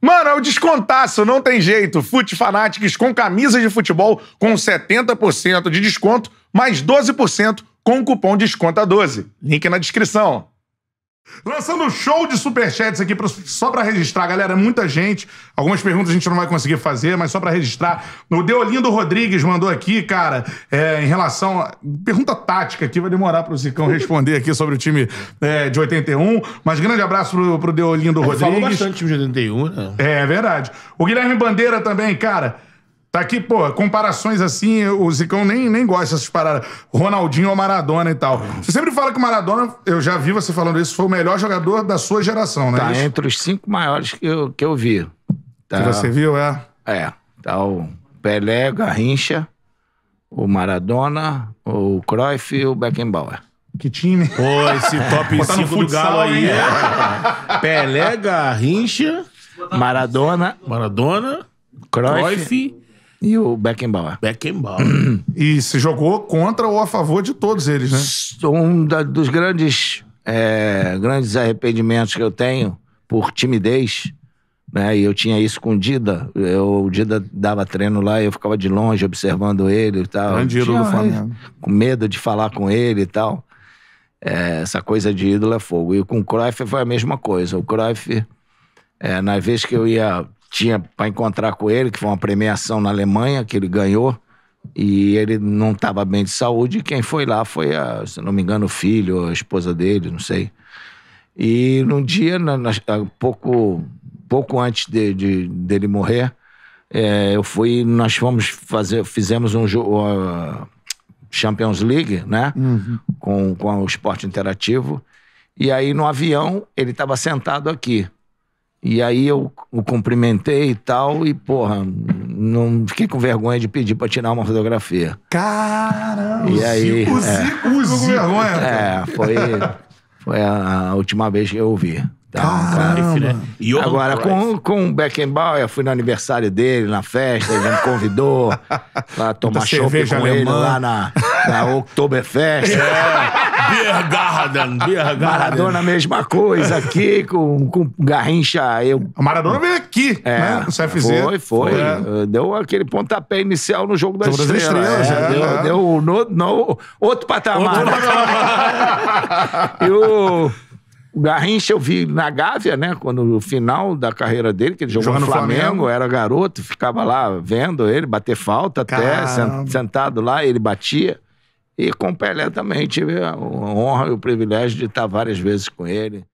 Mano, é o descontaço, não tem jeito. Fute Fanatics com camisas de futebol com 70% de desconto, mais 12% com o cupom DESCONTA12. Link na descrição. Lançando um show de superchats aqui, pra, só para registrar, galera, é muita gente. Algumas perguntas a gente não vai conseguir fazer, mas só para registrar. O Deolindo Rodrigues mandou aqui, cara, é, em relação. A, pergunta tática aqui, vai demorar para o Zicão responder aqui sobre o time é, de 81. Mas grande abraço pro, pro Deolindo Rodrigues. Falou bastante time de 81, né? É, é verdade. O Guilherme Bandeira também, cara. Tá aqui, pô, comparações assim, o Zicão nem, nem gosta dessas paradas. Ronaldinho ou Maradona e tal. É. Você sempre fala que o Maradona, eu já vi você falando isso, foi o melhor jogador da sua geração, né? Tá isso? entre os cinco maiores que eu, que eu vi. Tá, que você viu, é? É. Tá o Pelé, Garrincha, o Maradona, o Cruyff e o Beckenbauer. Que time. Pô, esse top 5 do Galo aí. É. Pelé, Garrincha, Maradona. Maradona. Cruyff, Cruyff e o Beckenbauer. Beckenbauer. E se jogou contra ou a favor de todos eles, né? Um da, dos grandes, é, grandes arrependimentos que eu tenho por timidez, né? E eu tinha isso com o Dida. Eu, o Dida dava treino lá e eu ficava de longe observando ele e tal. Grande ídolo do Flamengo. Com medo de falar com ele e tal. É, essa coisa de ídolo é fogo. E com o Cruyff foi a mesma coisa. O Cruyff, é, na vez que eu ia tinha para encontrar com ele, que foi uma premiação na Alemanha que ele ganhou. E ele não estava bem de saúde, e quem foi lá foi, a, se não me engano, o filho, a esposa dele, não sei. E num dia, na, na, pouco, pouco antes de, de dele morrer, é, eu fui, nós fomos fazer, fizemos um jogo. Uh, Champions League, né? Uhum. Com, com o esporte interativo. E aí, no avião, ele estava sentado aqui. E aí eu o cumprimentei e tal, e porra, não fiquei com vergonha de pedir pra tirar uma fotografia. Caramba! E aí, o Zico, é, o Zico, vergonha. É, foi, foi a última vez que eu ouvi. Tá, Caramba. Cara, e Agora, com, com o Beckenbauer, fui no aniversário dele, na festa, ele me convidou pra tomar chopp com alemã. ele lá na, na Oktoberfest. É. Beer Garden, Maradona, mesma coisa aqui, com, com Garrincha. Eu... A Maradona veio aqui, é, né? No CFZ. Foi, foi. É. Eh, deu aquele pontapé inicial no jogo das jogo das estrelas. é, é, deu, é. deu no, no, outro patamar. Outro patamar. e o... O Garrincha eu vi na Gávea, né? Quando no final da carreira dele, que ele jogou no Flamengo, Flamengo, era garoto, ficava lá vendo ele, bater falta Caramba. até, sentado lá, ele batia. E com o Pelé também tive a honra e o privilégio de estar várias vezes com ele.